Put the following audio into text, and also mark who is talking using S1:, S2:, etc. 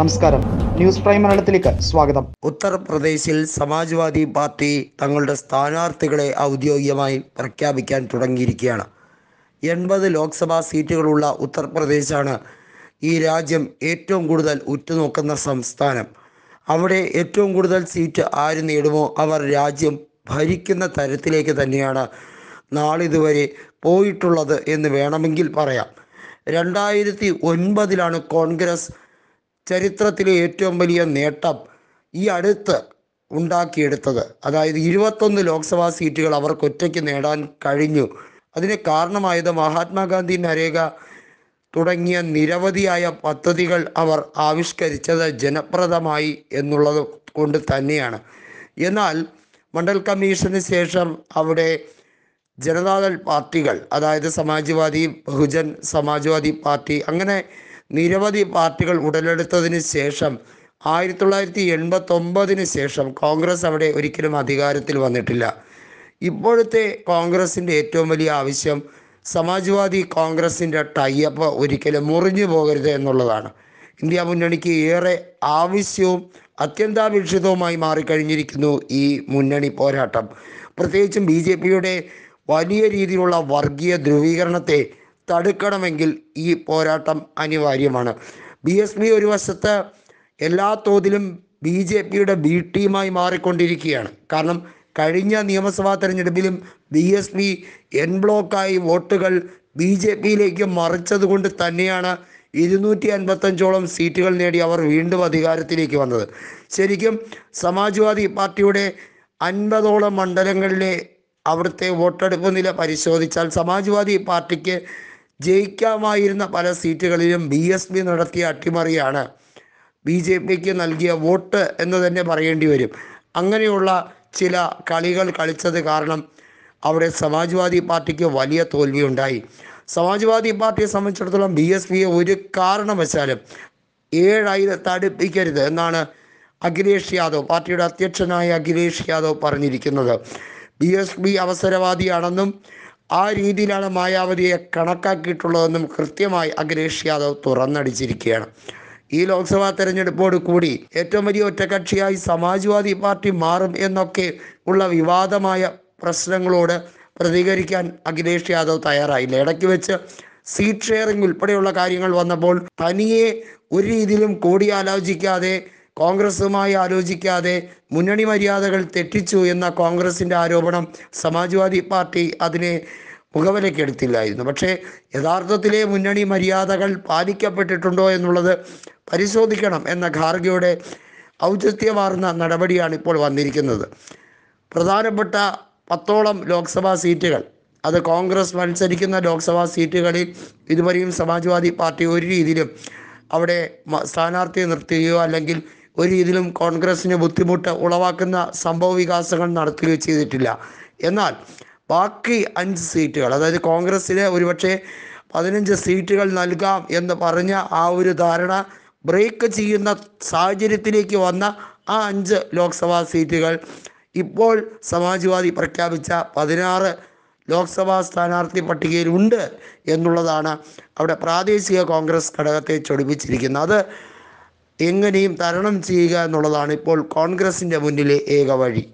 S1: നമസ്കാരം news prime മലയാളത്തിലേക്ക് സ്വാഗതം ഉത്തർപ്രദേശിൽ സമാജ്വാദി പാർട്ടി തങ്ങളുടെ സ്ഥാനാർത്ഥികളെ ഔദ്യോഗികമായി പ്രഖ്യാപിക്കാൻ തുടങ്ങിയിരിക്കുകയാണ് എൺപത് ലോക്സഭാ സീറ്റുകളുള്ള ഉത്തർപ്രദേശാണ് ഈ രാജ്യം ഏറ്റവും കൂടുതൽ ഉറ്റുനോക്കുന്ന സംസ്ഥാനം അവിടെ ഏറ്റവും കൂടുതൽ സീറ്റ് ആര് നേടുമോ അവർ രാജ്യം ഭരിക്കുന്ന തരത്തിലേക്ക് തന്നെയാണ് നാളിതുവരെ പോയിട്ടുള്ളത് എന്ന് വേണമെങ്കിൽ പറയാം രണ്ടായിരത്തി ഒൻപതിലാണ് കോൺഗ്രസ് ചരിത്രത്തിലെ ഏറ്റവും വലിയ നേട്ടം ഈ അടുത്ത് ഉണ്ടാക്കിയെടുത്തത് അതായത് ഇരുപത്തൊന്ന് ലോക്സഭാ സീറ്റുകൾ അവർക്ക് ഒറ്റയ്ക്ക് നേടാൻ കഴിഞ്ഞു അതിന് കാരണമായത് മഹാത്മാഗാന്ധി നരേഗ തുടങ്ങിയ നിരവധിയായ പദ്ധതികൾ അവർ ആവിഷ്കരിച്ചത് ജനപ്രദമായി എന്നുള്ളത് കൊണ്ട് തന്നെയാണ് എന്നാൽ മണ്ഡൽ കമ്മീഷന് ശേഷം അവിടെ ജനതാദൾ പാർട്ടികൾ അതായത് സമാജ്വാദി ബഹുജൻ സമാജ്വാദി പാർട്ടി അങ്ങനെ നിരവധി പാർട്ടികൾ ഉടലെടുത്തതിന് ശേഷം ആയിരത്തി തൊള്ളായിരത്തി എൺപത്തൊമ്പതിന് ശേഷം കോൺഗ്രസ് അവിടെ ഒരിക്കലും അധികാരത്തിൽ വന്നിട്ടില്ല ഇപ്പോഴത്തെ കോൺഗ്രസിൻ്റെ ഏറ്റവും വലിയ ആവശ്യം സമാജ്വാദി കോൺഗ്രസിൻ്റെ ടൈപ്പ് ഒരിക്കലും മുറിഞ്ഞു പോകരുത് എന്നുള്ളതാണ് ഇന്ത്യ മുന്നണിക്ക് ഏറെ ആവശ്യവും അത്യന്താപേക്ഷിതവുമായി മാറിക്കഴിഞ്ഞിരിക്കുന്നു ഈ മുന്നണി പോരാട്ടം പ്രത്യേകിച്ചും ബി ജെ പിയുടെ വലിയ രീതിയിലുള്ള വർഗീയ ധ്രുവീകരണത്തെ തടുക്കണമെങ്കിൽ ഈ പോരാട്ടം അനിവാര്യമാണ് ബി എസ് പി ഒരു വശത്ത് എല്ലാ തോതിലും ബി ജെ പിയുടെ ബി ടീമായി മാറിക്കൊണ്ടിരിക്കുകയാണ് കാരണം കഴിഞ്ഞ നിയമസഭാ തെരഞ്ഞെടുപ്പിലും ബി എസ് പി എൻ ബ്ലോക്കായി വോട്ടുകൾ ബി ജെ പിയിലേക്ക് മറിച്ചതുകൊണ്ട് തന്നെയാണ് ഇരുന്നൂറ്റി അൻപത്തഞ്ചോളം സീറ്റുകൾ നേടി അവർ വീണ്ടും അധികാരത്തിലേക്ക് വന്നത് ശരിക്കും സമാജ്വാദി പാർട്ടിയുടെ അൻപതോളം മണ്ഡലങ്ങളിലെ അവിടുത്തെ വോട്ടെടുപ്പ് നില പരിശോധിച്ചാൽ സമാജ്വാദി പാർട്ടിക്ക് ജയിക്കാമായിരുന്ന പല സീറ്റുകളിലും ബി എസ് പി നടത്തിയ അട്ടിമറിയാണ് ബി ജെ പിക്ക് നൽകിയ വോട്ട് എന്ന് തന്നെ പറയേണ്ടി വരും അങ്ങനെയുള്ള ചില കളികൾ കളിച്ചത് കാരണം അവിടെ സമാജ്വാദി പാർട്ടിക്ക് വലിയ തോൽവിയുണ്ടായി സമാജ്വാദി പാർട്ടിയെ സംബന്ധിച്ചിടത്തോളം ബി എസ് പിയെ ഒരു കാരണവശാലും ഏഴായി തടുപ്പിക്കരുത് എന്നാണ് അഖിലേഷ് യാദവ് പാർട്ടിയുടെ അധ്യക്ഷനായ അഖിലേഷ് യാദവ് പറഞ്ഞിരിക്കുന്നത് ബി എസ് പി അവസരവാദിയാണെന്നും ആ രീതിയിലാണ് മായാവതിയെ കണക്കാക്കിയിട്ടുള്ളതെന്നും കൃത്യമായി അഖിലേഷ് യാദവ് തുറന്നടിച്ചിരിക്കുകയാണ് ഈ ലോക്സഭാ തെരഞ്ഞെടുപ്പോട് കൂടി ഏറ്റവും വലിയ ഒറ്റകക്ഷിയായി സമാജ്വാദി പാർട്ടി മാറും എന്നൊക്കെ ഉള്ള വിവാദമായ പ്രശ്നങ്ങളോട് പ്രതികരിക്കാൻ അഖിലേഷ് യാദവ് തയ്യാറായില്ല ഇടയ്ക്ക് വെച്ച് സീറ്റ് ഷെയറിംഗ് ഉൾപ്പെടെയുള്ള കാര്യങ്ങൾ വന്നപ്പോൾ തനിയെ ഒരു രീതിയിലും കൂടിയാലോചിക്കാതെ കോൺഗ്രസുമായി ആലോചിക്കാതെ മുന്നണി മര്യാദകൾ തെറ്റിച്ചു എന്ന കോൺഗ്രസിൻ്റെ ആരോപണം സമാജ്വാദി പാർട്ടി അതിനെ മുഖവിലക്കെടുത്തില്ലായിരുന്നു പക്ഷേ യഥാർത്ഥത്തിലെ മുന്നണി മര്യാദകൾ പാലിക്കപ്പെട്ടിട്ടുണ്ടോ എന്നുള്ളത് പരിശോധിക്കണം എന്ന ഖാർഗെയുടെ ഔചിത്യമാർന്ന നടപടിയാണ് ഇപ്പോൾ വന്നിരിക്കുന്നത് പ്രധാനപ്പെട്ട പത്തോളം ലോക്സഭാ സീറ്റുകൾ അത് കോൺഗ്രസ് മത്സരിക്കുന്ന ലോക്സഭാ സീറ്റുകളിൽ ഇതുവരെയും സമാജ്വാദി പാർട്ടി ഒരു രീതിയിലും അവിടെ സ്ഥാനാർത്ഥിയെ നിർത്തുകയോ അല്ലെങ്കിൽ ഒരു രീതിയിലും കോൺഗ്രസിന് ബുദ്ധിമുട്ട് ഉളവാക്കുന്ന സംഭവ വികാസങ്ങൾ നടത്തുകയോ ചെയ്തിട്ടില്ല എന്നാൽ ബാക്കി അഞ്ച് സീറ്റുകൾ അതായത് കോൺഗ്രസ്സിലെ ഒരുപക്ഷെ പതിനഞ്ച് സീറ്റുകൾ നൽകാം എന്ന് പറഞ്ഞ ആ ഒരു ധാരണ ബ്രേക്ക് ചെയ്യുന്ന സാഹചര്യത്തിലേക്ക് വന്ന ആ അഞ്ച് ലോക്സഭാ സീറ്റുകൾ ഇപ്പോൾ സമാജ്വാദി പ്രഖ്യാപിച്ച പതിനാറ് ലോക്സഭാ സ്ഥാനാർത്ഥി പട്ടികയിൽ ഉണ്ട് എന്നുള്ളതാണ് അവിടെ പ്രാദേശിക കോൺഗ്രസ് ഘടകത്തെ ചൊടിപ്പിച്ചിരിക്കുന്നത് അത് എങ്ങനെയും തരണം ചെയ്യുക എന്നുള്ളതാണ് ഇപ്പോൾ കോൺഗ്രസിൻ്റെ മുന്നിലെ ഏക വഴി